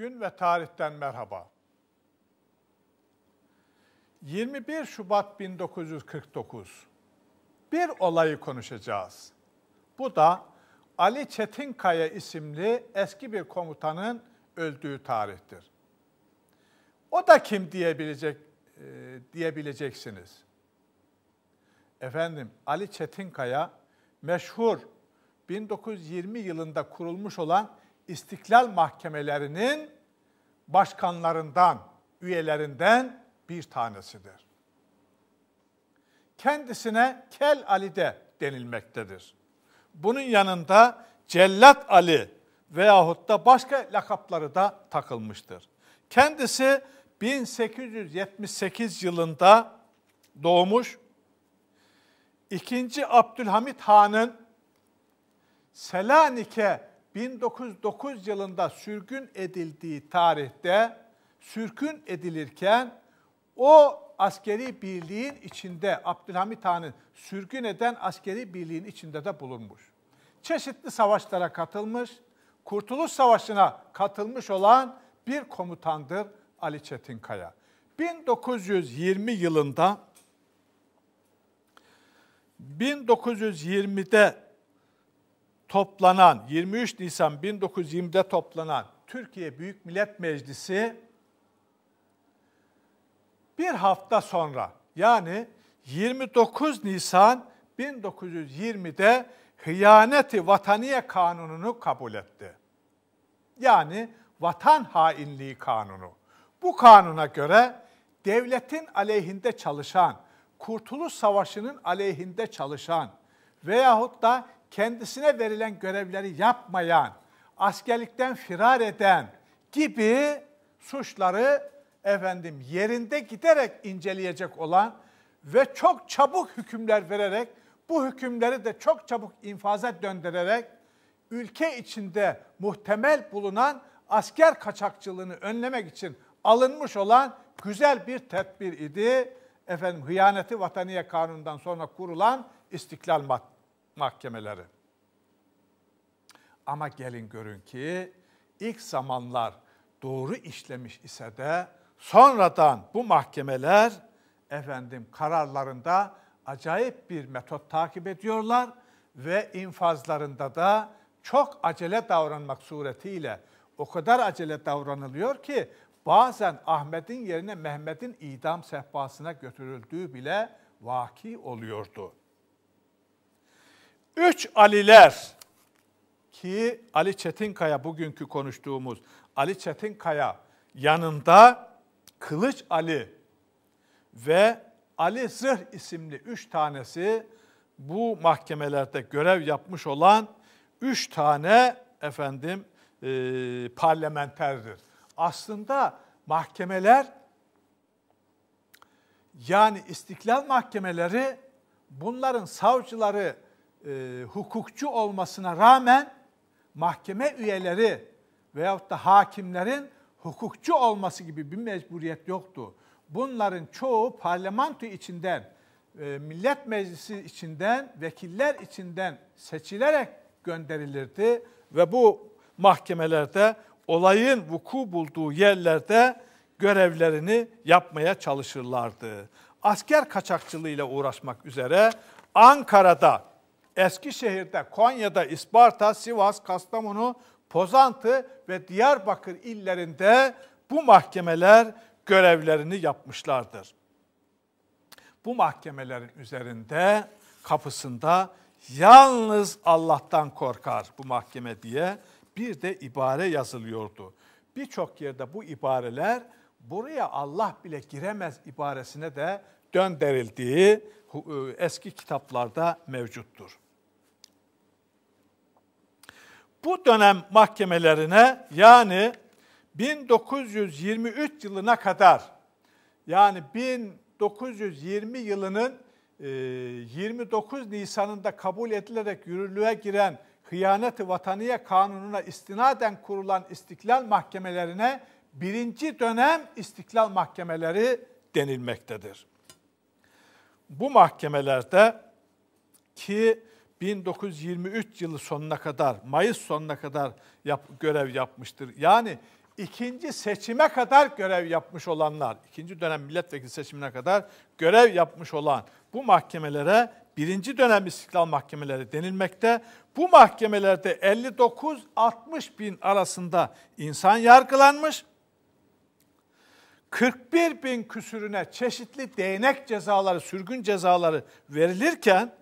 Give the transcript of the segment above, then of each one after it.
gün ve tarihten merhaba. 21 Şubat 1949. Bir olayı konuşacağız. Bu da Ali Çetinkaya isimli eski bir komutanın öldüğü tarihtir. O da kim diyebilecek e, diyebileceksiniz. Efendim Ali Çetinkaya meşhur 1920 yılında kurulmuş olan İstiklal mahkemelerinin başkanlarından, üyelerinden bir tanesidir. Kendisine Kel Ali de denilmektedir. Bunun yanında Cellat Ali veyahut da başka lakapları da takılmıştır. Kendisi 1878 yılında doğmuş. 2. Abdülhamit Han'ın Selanik'e 1909 yılında sürgün edildiği tarihte sürgün edilirken o askeri birliğin içinde Abdülhamit Han'ın sürgün eden askeri birliğin içinde de bulunmuş. Çeşitli savaşlara katılmış, Kurtuluş Savaşı'na katılmış olan bir komutandır Ali Çetinkaya. 1920 yılında 1920'de toplanan 23 Nisan 1920'de toplanan Türkiye Büyük Millet Meclisi bir hafta sonra yani 29 Nisan 1920'de hıyaneti vataniye kanununu kabul etti. Yani vatan hainliği kanunu. Bu kanuna göre devletin aleyhinde çalışan, Kurtuluş Savaşı'nın aleyhinde çalışan veyahut da kendisine verilen görevleri yapmayan, askerlikten firar eden gibi suçları efendim yerinde giderek inceleyecek olan ve çok çabuk hükümler vererek bu hükümleri de çok çabuk infaza döndürerek ülke içinde muhtemel bulunan asker kaçakçılığını önlemek için alınmış olan güzel bir tedbir idi. Efendim hıyaneti vataniye kanundan sonra kurulan istiklal Maddi mahkemeleri. Ama gelin görün ki ilk zamanlar doğru işlemiş ise de sonradan bu mahkemeler efendim kararlarında acayip bir metot takip ediyorlar ve infazlarında da çok acele davranmak suretiyle o kadar acele davranılıyor ki bazen Ahmet'in yerine Mehmet'in idam sehpasına götürüldüğü bile vaki oluyordu. Üç Aliler ki Ali Çetinkaya bugünkü konuştuğumuz Ali Çetinkaya yanında Kılıç Ali ve Ali Zırh isimli üç tanesi bu mahkemelerde görev yapmış olan üç tane efendim e, parlamenterdir. Aslında mahkemeler yani istiklal mahkemeleri bunların savcıları e, hukukçu olmasına rağmen mahkeme üyeleri veyahut da hakimlerin hukukçu olması gibi bir mecburiyet yoktu. Bunların çoğu parlamento içinden, e, millet meclisi içinden, vekiller içinden seçilerek gönderilirdi ve bu mahkemelerde olayın vuku bulduğu yerlerde görevlerini yapmaya çalışırlardı. Asker kaçakçılığıyla uğraşmak üzere Ankara'da Eskişehir'de, Konya'da, İsparta, Sivas, Kastamonu, Pozantı ve Diyarbakır illerinde bu mahkemeler görevlerini yapmışlardır. Bu mahkemelerin üzerinde kapısında yalnız Allah'tan korkar bu mahkeme diye bir de ibare yazılıyordu. Birçok yerde bu ibareler buraya Allah bile giremez ibaresine de döndürüldüğü e, eski kitaplarda mevcuttur. Bu dönem mahkemelerine yani 1923 yılına kadar yani 1920 yılının 29 e, Nisan'ında kabul edilerek yürürlüğe giren hıyaneti vataniye kanununa istinaden kurulan istiklal mahkemelerine birinci dönem istiklal mahkemeleri denilmektedir bu mahkemelerde ki 1923 yılı sonuna kadar, Mayıs sonuna kadar yap, görev yapmıştır. Yani ikinci seçime kadar görev yapmış olanlar, ikinci dönem milletvekili seçimine kadar görev yapmış olan bu mahkemelere birinci dönem istiklal mahkemeleri denilmekte. Bu mahkemelerde 59-60 bin arasında insan yargılanmış 41 bin küsürüne çeşitli değnek cezaları, sürgün cezaları verilirken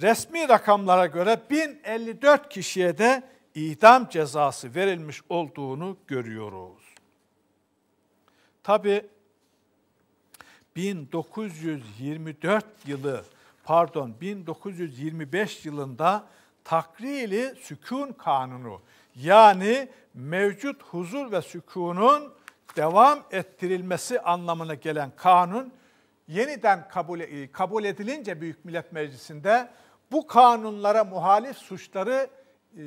resmi rakamlara göre 1054 kişiye de idam cezası verilmiş olduğunu görüyoruz. Tabi 1924 yılı pardon 1925 yılında takrili sükun kanunu yani mevcut huzur ve sükunun devam ettirilmesi anlamına gelen kanun yeniden kabul, e, kabul edilince Büyük Millet Meclisi'nde bu kanunlara muhalif suçları e,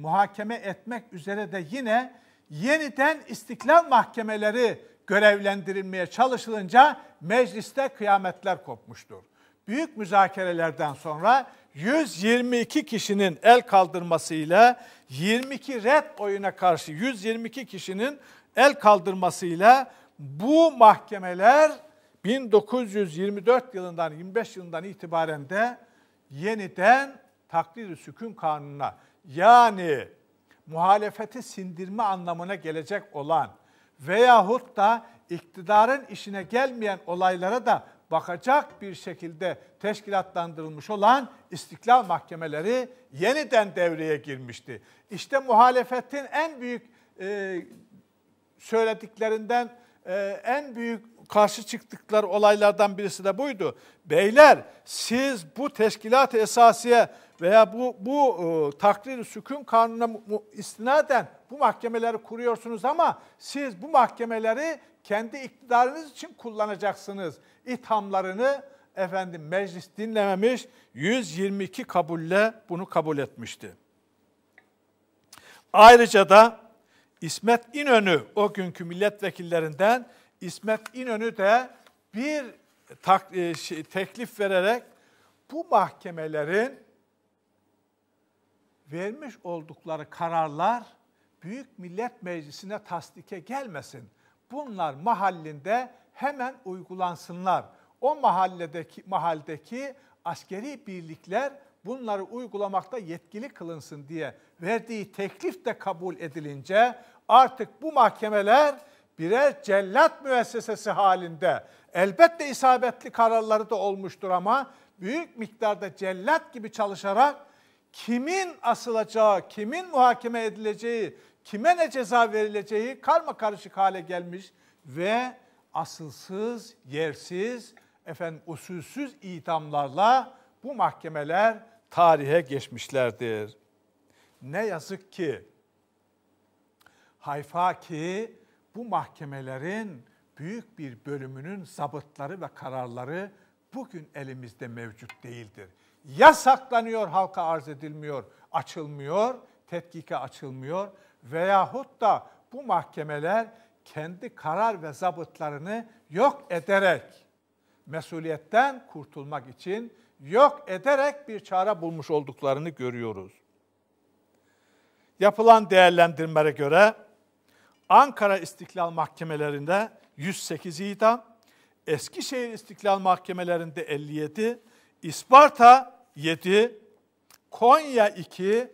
muhakeme etmek üzere de yine yeniden istiklal mahkemeleri görevlendirilmeye çalışılınca mecliste kıyametler kopmuştur. Büyük müzakerelerden sonra 122 kişinin el kaldırmasıyla 22 red oyuna karşı 122 kişinin el kaldırmasıyla bu mahkemeler 1924 yılından 25 yılından itibaren de yeniden takdir-i sükun kanununa yani muhalefeti sindirme anlamına gelecek olan veyahut da iktidarın işine gelmeyen olaylara da bakacak bir şekilde teşkilatlandırılmış olan istiklal mahkemeleri yeniden devreye girmişti. İşte muhalefetin en büyük e, söylediklerinden e, en büyük karşı çıktıkları olaylardan birisi de buydu. Beyler siz bu teşkilat esasiye veya bu, bu e, takrir sükun kanununa istinaden bu mahkemeleri kuruyorsunuz ama siz bu mahkemeleri kendi iktidarınız için kullanacaksınız. İthamlarını efendim meclis dinlememiş 122 kabulle bunu kabul etmişti. Ayrıca da İsmet İnönü o günkü milletvekillerinden İsmet İnönü de bir tak, e, şey, teklif vererek bu mahkemelerin vermiş oldukları kararlar Büyük Millet Meclisi'ne tasdike gelmesin. Bunlar mahallinde hemen uygulansınlar. O mahalledeki mahalledeki askeri birlikler bunları uygulamakta yetkili kılınsın diye verdiği teklif de kabul edilince artık bu mahkemeler birer cellat müessesesi halinde elbette isabetli kararları da olmuştur ama büyük miktarda cellat gibi çalışarak kimin asılacağı, kimin muhakeme edileceği, kime ne ceza verileceği karma karışık hale gelmiş ve asılsız, yersiz, efendim usulsüz idamlarla bu mahkemeler tarihe geçmişlerdir. Ne yazık ki Hayfa ki bu mahkemelerin büyük bir bölümünün zabıtları ve kararları bugün elimizde mevcut değildir. Ya saklanıyor, halka arz edilmiyor, açılmıyor, tetkike açılmıyor veyahut da bu mahkemeler kendi karar ve zabıtlarını yok ederek mesuliyetten kurtulmak için yok ederek bir çare bulmuş olduklarını görüyoruz. Yapılan değerlendirmelere göre Ankara İstiklal Mahkemelerinde 108 idam, Eskişehir İstiklal Mahkemelerinde 57, İsparta 7, Konya 2,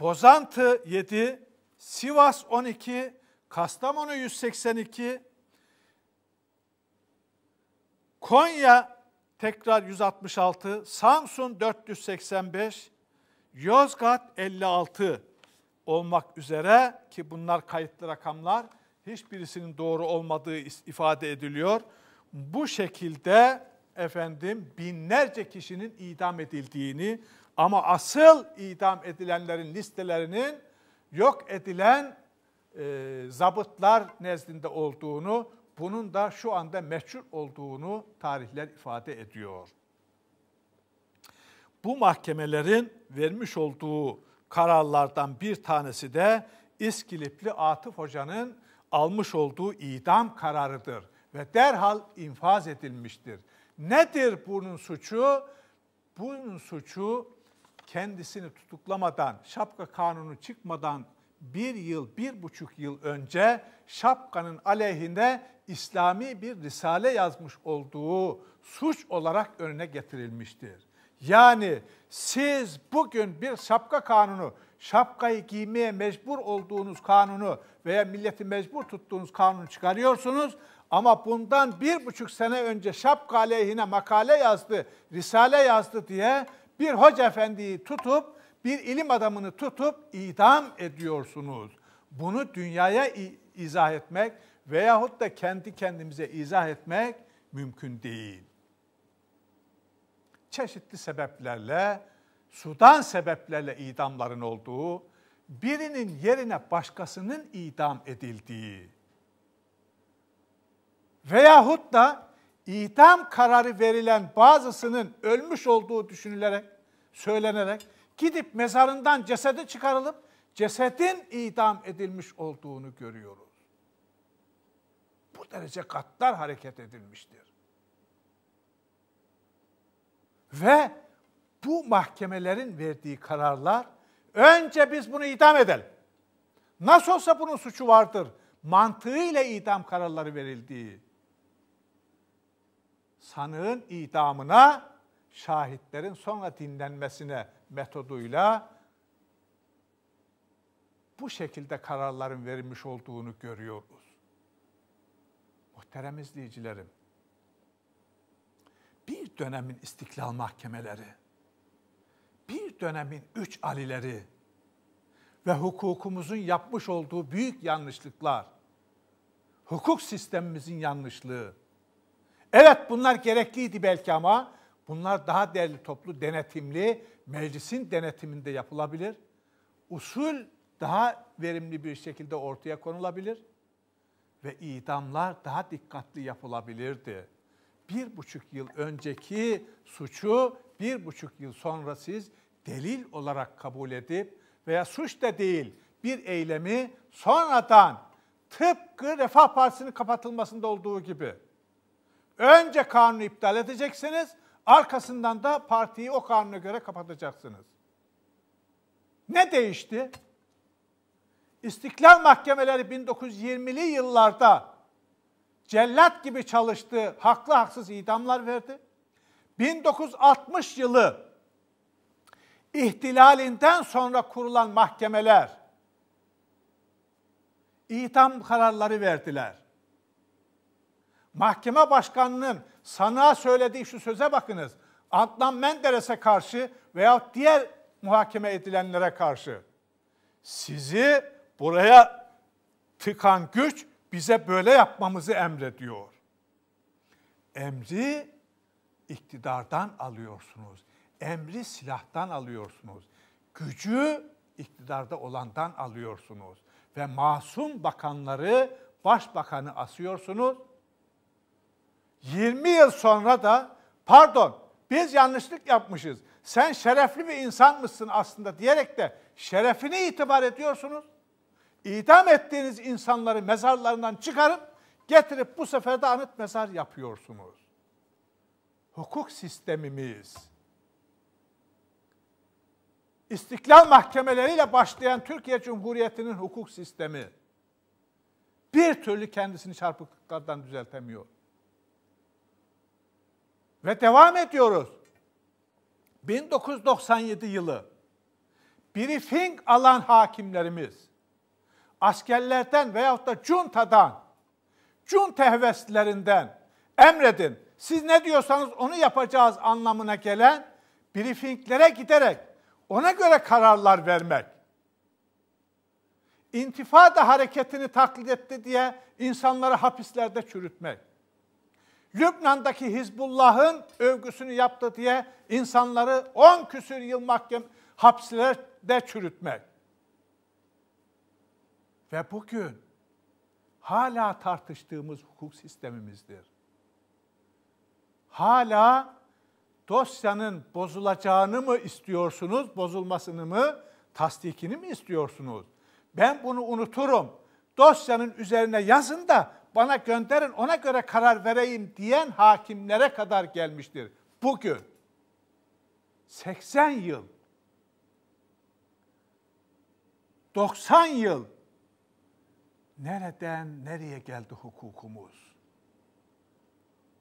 Bozantı 7, Sivas 12, Kastamonu 182, Konya tekrar 166, Samsun 485, Yozgat 56 olmak üzere ki bunlar kayıtlı rakamlar hiçbirisinin doğru olmadığı ifade ediliyor. Bu şekilde efendim binlerce kişinin idam edildiğini ama asıl idam edilenlerin listelerinin yok edilen e, zabıtlar nezdinde olduğunu, bunun da şu anda meçhul olduğunu tarihler ifade ediyor. Bu mahkemelerin vermiş olduğu kararlardan bir tanesi de İskilipli Atıf Hoca'nın almış olduğu idam kararıdır ve derhal infaz edilmiştir. Nedir bunun suçu? Bunun suçu kendisini tutuklamadan, şapka kanunu çıkmadan bir yıl, bir buçuk yıl önce şapkanın aleyhinde İslami bir risale yazmış olduğu suç olarak önüne getirilmiştir. Yani siz bugün bir şapka kanunu, şapkayı giymeye mecbur olduğunuz kanunu veya milleti mecbur tuttuğunuz kanunu çıkarıyorsunuz. Ama bundan bir buçuk sene önce şapka aleyhine makale yazdı, risale yazdı diye bir hoca efendiyi tutup, bir ilim adamını tutup idam ediyorsunuz. Bunu dünyaya izah etmek veyahut da kendi kendimize izah etmek mümkün değil çeşitli sebeplerle, sudan sebeplerle idamların olduğu, birinin yerine başkasının idam edildiği veyahut da idam kararı verilen bazısının ölmüş olduğu düşünülerek, söylenerek gidip mezarından cesedi çıkarılıp cesedin idam edilmiş olduğunu görüyoruz. Bu derece katlar hareket edilmiştir. Ve bu mahkemelerin verdiği kararlar önce biz bunu idam edelim. Nasıl olsa bunun suçu vardır. Mantığıyla idam kararları verildiği. Sanığın idamına, şahitlerin sonra dinlenmesine metoduyla bu şekilde kararların verilmiş olduğunu görüyoruz. Muhterem izleyicilerim, bir dönemin istiklal mahkemeleri, bir dönemin üç alileri ve hukukumuzun yapmış olduğu büyük yanlışlıklar, hukuk sistemimizin yanlışlığı. Evet bunlar gerekliydi belki ama bunlar daha değerli toplu denetimli, meclisin denetiminde yapılabilir. Usul daha verimli bir şekilde ortaya konulabilir ve idamlar daha dikkatli yapılabilirdi bir buçuk yıl önceki suçu bir buçuk yıl sonra siz delil olarak kabul edip veya suç da değil bir eylemi sonradan tıpkı Refah Partisi'nin kapatılmasında olduğu gibi önce kanunu iptal edeceksiniz, arkasından da partiyi o kanuna göre kapatacaksınız. Ne değişti? İstiklal mahkemeleri 1920'li yıllarda cellat gibi çalıştı, haklı haksız idamlar verdi. 1960 yılı ihtilalinden sonra kurulan mahkemeler idam kararları verdiler. Mahkeme başkanının sana söylediği şu söze bakınız. Adnan Menderes'e karşı veya diğer muhakeme edilenlere karşı sizi buraya tıkan güç bize böyle yapmamızı emrediyor. Emri iktidardan alıyorsunuz. Emri silahtan alıyorsunuz. Gücü iktidarda olandan alıyorsunuz. Ve masum bakanları, başbakanı asıyorsunuz. 20 yıl sonra da pardon biz yanlışlık yapmışız. Sen şerefli bir insan mısın aslında diyerek de şerefini itibar ediyorsunuz. İdam ettiğiniz insanları mezarlarından çıkarıp getirip bu sefer de anıt mezar yapıyorsunuz. Hukuk sistemimiz İstiklal mahkemeleriyle başlayan Türkiye Cumhuriyeti'nin hukuk sistemi bir türlü kendisini çarpıklıklardan düzeltemiyor. Ve devam ediyoruz. 1997 yılı briefing alan hakimlerimiz askerlerden veyahut da cuntadan, cunt hevestlerinden emredin. Siz ne diyorsanız onu yapacağız anlamına gelen briefinglere giderek ona göre kararlar vermek. İntifada hareketini taklit etti diye insanları hapislerde çürütmek. Lübnan'daki Hizbullah'ın övgüsünü yaptı diye insanları on küsür yıl mahkem hapislerde çürütmek ve bugün hala tartıştığımız hukuk sistemimizdir. Hala dosyanın bozulacağını mı istiyorsunuz, bozulmasını mı, tasdikini mi istiyorsunuz? Ben bunu unuturum. Dosyanın üzerine yazın da bana gönderin, ona göre karar vereyim diyen hakimlere kadar gelmiştir. Bugün 80 yıl 90 yıl Nereden nereye geldi hukukumuz?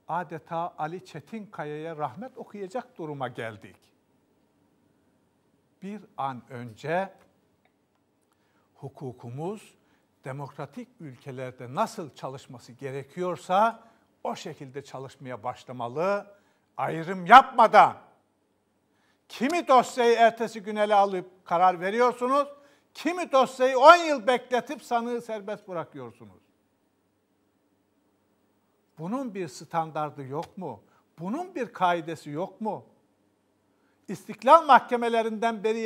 Adeta Ali Çetinkaya'ya rahmet okuyacak duruma geldik. Bir an önce hukukumuz demokratik ülkelerde nasıl çalışması gerekiyorsa o şekilde çalışmaya başlamalı, ayrım yapmadan. Kimi dosyayı ertesi gün ele alıp karar veriyorsunuz, Kimi dosyayı 10 yıl bekletip sanığı serbest bırakıyorsunuz. Bunun bir standardı yok mu? Bunun bir kaidesi yok mu? İstiklal mahkemelerinden beri